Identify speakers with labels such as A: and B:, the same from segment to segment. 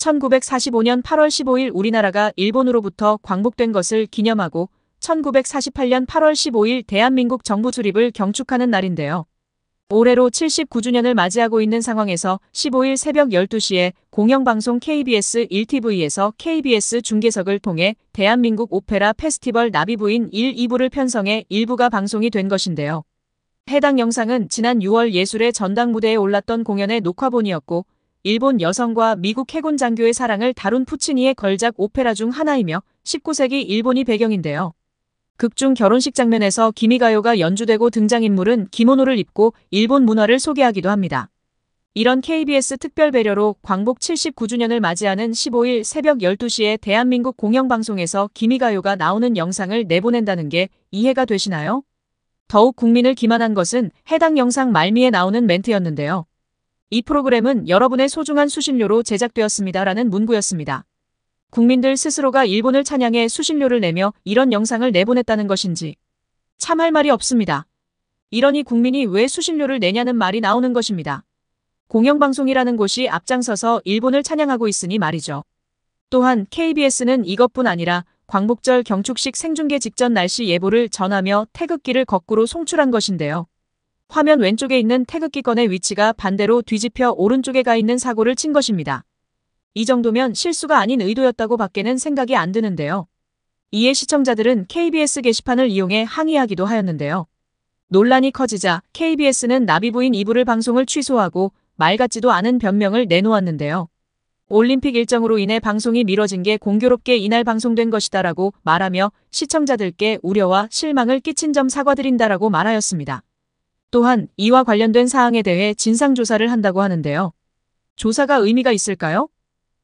A: 1945년 8월 15일 우리나라가 일본으로부터 광복된 것을 기념하고 1948년 8월 15일 대한민국 정부 출입을 경축하는 날인데요. 올해로 79주년을 맞이하고 있는 상황에서 15일 새벽 12시에 공영방송 KBS 1TV에서 KBS 중계석을 통해 대한민국 오페라 페스티벌 나비부인 1, 2부를 편성해 일부가 방송이 된 것인데요. 해당 영상은 지난 6월 예술의 전당 무대에 올랐던 공연의 녹화본이었고 일본 여성과 미국 해군 장교의 사랑을 다룬 푸치니의 걸작 오페라 중 하나이며 19세기 일본이 배경인데요. 극중 결혼식 장면에서 기미가요가 연주되고 등장인물은 기모노를 입고 일본 문화를 소개하기도 합니다. 이런 KBS 특별 배려로 광복 79주년을 맞이하는 15일 새벽 12시에 대한민국 공영방송에서 기미가요가 나오는 영상을 내보낸다는 게 이해가 되시나요? 더욱 국민을 기만한 것은 해당 영상 말미에 나오는 멘트였는데요. 이 프로그램은 여러분의 소중한 수신료로 제작되었습니다라는 문구였습니다. 국민들 스스로가 일본을 찬양해 수신료를 내며 이런 영상을 내보냈다는 것인지 참할 말이 없습니다. 이러니 국민이 왜 수신료를 내냐는 말이 나오는 것입니다. 공영방송이라는 곳이 앞장서서 일본을 찬양하고 있으니 말이죠. 또한 KBS는 이것뿐 아니라 광복절 경축식 생중계 직전 날씨 예보를 전하며 태극기를 거꾸로 송출한 것인데요. 화면 왼쪽에 있는 태극기건의 위치가 반대로 뒤집혀 오른쪽에 가 있는 사고를 친 것입니다. 이 정도면 실수가 아닌 의도였다고 밖에는 생각이 안 드는데요. 이에 시청자들은 KBS 게시판을 이용해 항의하기도 하였는데요. 논란이 커지자 KBS는 나비부인 이불을 방송을 취소하고 말 같지도 않은 변명을 내놓았는데요. 올림픽 일정으로 인해 방송이 미뤄진 게 공교롭게 이날 방송된 것이다라고 말하며 시청자들께 우려와 실망을 끼친 점 사과드린다라고 말하였습니다. 또한 이와 관련된 사항에 대해 진상조사를 한다고 하는데요. 조사가 의미가 있을까요?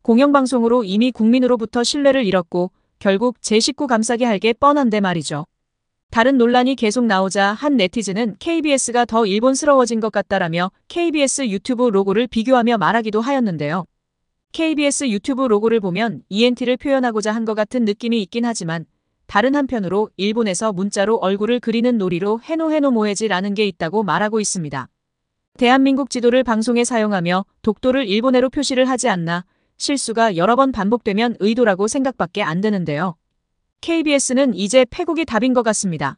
A: 공영방송으로 이미 국민으로부터 신뢰를 잃었고 결국 제 식구 감싸게 할 게 뻔한데 말이죠. 다른 논란이 계속 나오자 한 네티즌은 KBS가 더 일본스러워진 것 같다라며 KBS 유튜브 로고를 비교하며 말하기도 하였는데요. KBS 유튜브 로고를 보면 ENT를 표현하고자 한 것 같은 느낌이 있긴 하지만 다른 한편으로 일본에서 문자로 얼굴을 그리는 놀이로 해노해노모에지라는게 있다고 말하고 있습니다. 대한민국 지도를 방송에 사용하며 독도를 일본어로 표시를 하지 않나 실수가 여러 번 반복되면 의도라고 생각밖에 안되는데요 KBS는 이제 패국이 답인 것 같습니다.